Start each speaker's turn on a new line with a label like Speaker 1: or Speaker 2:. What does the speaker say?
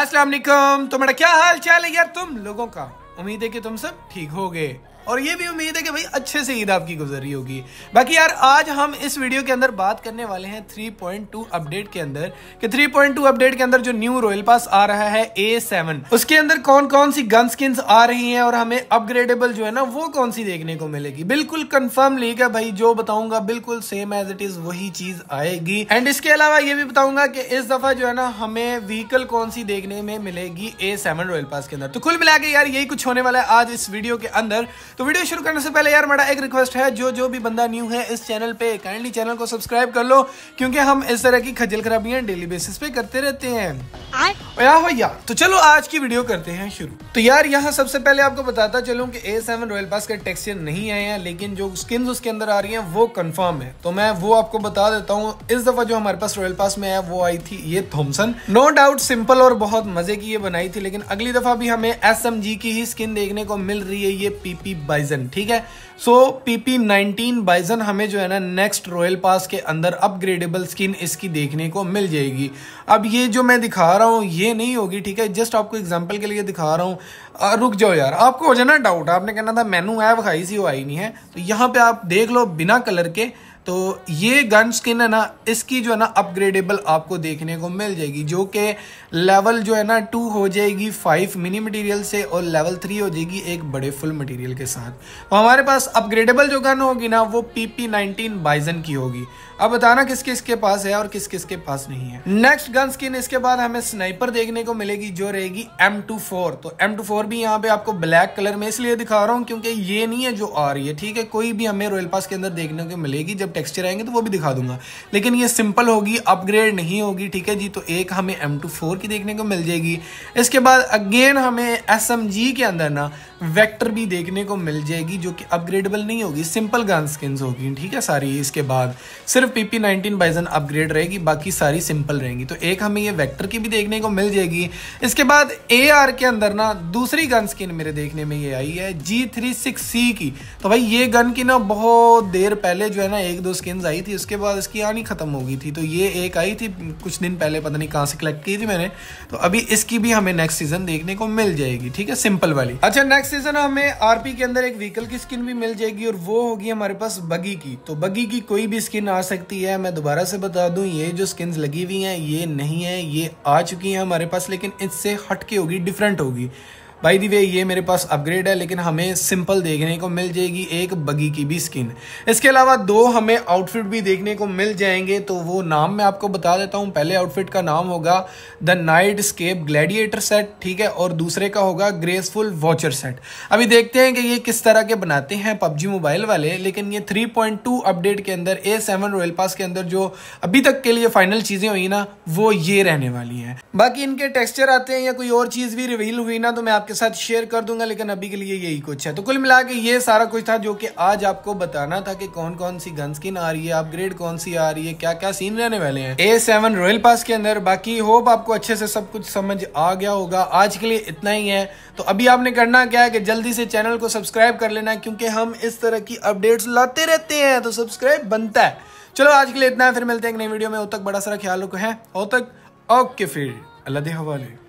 Speaker 1: असलम तुम्हारा क्या हाल चाल है यार तुम लोगों का उम्मीद है कि तुम सब ठीक हो गए और ये भी उम्मीद है कि भाई अच्छे से ईद आपकी गुजर रही होगी बाकी यार आज हम इस वीडियो के अंदर बात करने वाले हैं 3.2 अपडेट के अंदर कि 3.2 अपडेट के अंदर जो न्यू रॉयल पास आ रहा है A7 उसके अंदर कौन कौन सी गन स्किन आ रही हैं और हमें अपग्रेडेबल जो है ना वो कौन सी देखने को मिलेगी बिल्कुल कन्फर्म लीग है भाई जो बताऊंगा बिल्कुल सेम एज इट इज वही चीज आएगी एंड इसके अलावा ये भी बताऊंगा कि इस दफा जो है ना हमें व्हीकल कौन सी देखने में मिलेगी ए रॉयल पास के अंदर तो कुल मिला यार यही कुछ होने वाला है आज इस वीडियो के अंदर तो वीडियो शुरू करने से पहले यार मेरा एक रिक्वेस्ट है जो जो भी बंदा न्यू है इस चैनल पे काइंडली चैनल को सब्सक्राइब कर लो क्योंकि हम इस तरह की खजल खराबियां डेली बेसिस पे करते रहते हैं यार हो यार तो चलो आज की वीडियो करते हैं शुरू तो यार यहाँ सबसे पहले आपको बताता चलूँ की ए सेवन रॉयल पास के टेक्सचर नहीं आए हैं लेकिन जो स्किन उसके अंदर आ रही है वो कन्फर्म है तो मैं वो आपको बता देता हूँ इस दफा जो हमारे पास रॉयल पास में आया वो आई थी ये थोमसन नो डाउट सिंपल और बहुत मजे की ये बनाई थी लेकिन अगली दफा भी हमें एस की ही स्किन देखने को मिल रही है ये पीपी बाइजन ठीक है सो पीपी नाइनटीन बाइजन हमें जो है ना नेक्स्ट रॉयल पास के अंदर अपग्रेडेबल स्किन इसकी देखने को मिल जाएगी अब ये जो मैं दिखा रहा हूँ ये नहीं होगी ठीक है जस्ट आपको एग्जाम्पल के लिए दिखा रहा हूँ रुक जाओ यार आपको हो जाए ना डाउट आपने कहना था मैनू ऐप खाई सी वो आई नहीं है तो यहाँ पर आप देख लो बिना कलर के तो ये गन स्किन है ना इसकी जो है ना अपग्रेडेबल आपको देखने को मिल जाएगी जो कि लेवल जो है ना टू हो जाएगी फाइव मिनी मटेरियल से और लेवल थ्री हो जाएगी एक बड़े फुल मटेरियल के साथ तो हमारे पास अपग्रेडेबल जो गन होगी ना वो पी पी नाइनटीन बाइजन की होगी अब बताना किस किस के पास है और किस किस के पास नहीं है नेक्स्ट गन स्किन इसके बाद हमें स्नाइपर देखने को मिलेगी जो रहेगी एम टू फोर तो एम टू फोर भी यहाँ पे आपको ब्लैक कलर में इसलिए दिखा रहा हूँ क्योंकि ये नहीं है जो आ रही है ठीक है कोई भी हमें रॉयल पास के अंदर देखने को मिलेगी जब टेक्सचर आएंगे तो वो भी दिखा दूंगा लेकिन ये सिंपल होगी अपग्रेड नहीं होगी ठीक है जी तो एक हमें एम टू फोर की देखने को मिल जाएगी इसके बाद अगेन हमें एस एम जी के अंदर ना वेक्टर भी देखने को मिल जाएगी जो कि अपग्रेडेबल नहीं होगी सिंपल गन स्किन्स होगी ठीक है सारी इसके बाद सिर्फ P P nineteen Bizon upgrade रहेगी बाकी सारी सिंपल रहेंगी तो एक हमें ये वेक्टर की भी देखने को मिल जाएगी इसके बाद ए आर के अंदर ना दूसरी गन स्किन मेरे देखने में ये आई है जी थ्री सिक्स सी की तो भाई ये गन की ना बहुत देर पहले जो है ना एक दो स्किन आई थी उसके बाद इसकी आनी ख़त्म हो गई थी तो ये एक आई थी कुछ दिन पहले पता नहीं कहाँ से कलेक्ट की थी मैंने तो अभी इसकी भी हमें नेक्स्ट सीज़न देखने को मिल जाएगी ठीक है सिंपल वाली अच्छा नेक्स्ट नेक्स्ट सीजन हमें आरपी के अंदर एक व्हीकल की स्किन भी मिल जाएगी और वो होगी हमारे पास बगी की तो बगी की कोई भी स्किन आ सकती है मैं दोबारा से बता दूं ये जो स्किन लगी हुई हैं ये नहीं है ये आ चुकी हैं हमारे पास लेकिन इससे हटके होगी डिफरेंट होगी बाई दी वे ये मेरे पास अपग्रेड है लेकिन हमें सिंपल देखने को मिल जाएगी एक बगी की भी स्किन इसके अलावा दो हमें आउटफिट भी देखने को मिल जाएंगे तो वो नाम मैं आपको बता देता हूँ पहले आउटफिट का नाम होगा the night scape gladiator set ठीक है और दूसरे का होगा ग्रेसफुल वॉचर सेट अभी देखते हैं कि ये किस तरह के बनाते हैं पबजी मोबाइल वाले लेकिन ये 3.2 अपडेट के अंदर ए सेवन रॉयल पास के अंदर जो अभी तक के लिए फाइनल चीज़ें हुई ना वो ये रहने वाली हैं बाकी इनके टेक्स्चर आते हैं या कोई और चीज़ भी रिवील हुई ना तो मैं आप आपके साथ शेयर कर दूंगा लेकिन अभी के लिए यही कुछ है तो कुल मिला के ये सारा कुछ था जो कि आज आपको बताना था कि कौन कौन सी गन स्किन आ रही है अपग्रेड कौन सी आ रही है क्या क्या सीन रहने वाले हैं ए सेवन रॉयल पास के अंदर बाकी होप आपको अच्छे से सब कुछ समझ आ गया होगा आज के लिए इतना ही है तो अभी आपने करना क्या है कि जल्दी से चैनल को सब्सक्राइब कर लेना क्योंकि हम इस तरह की अपडेट्स लाते रहते हैं तो सब्सक्राइब बनता है चलो आज के लिए इतना है फिर मिलते हैं एक नई वीडियो में हो तक बड़ा सारा ख्याल रखो है हो तक ओके फिर अल्लाह हवाले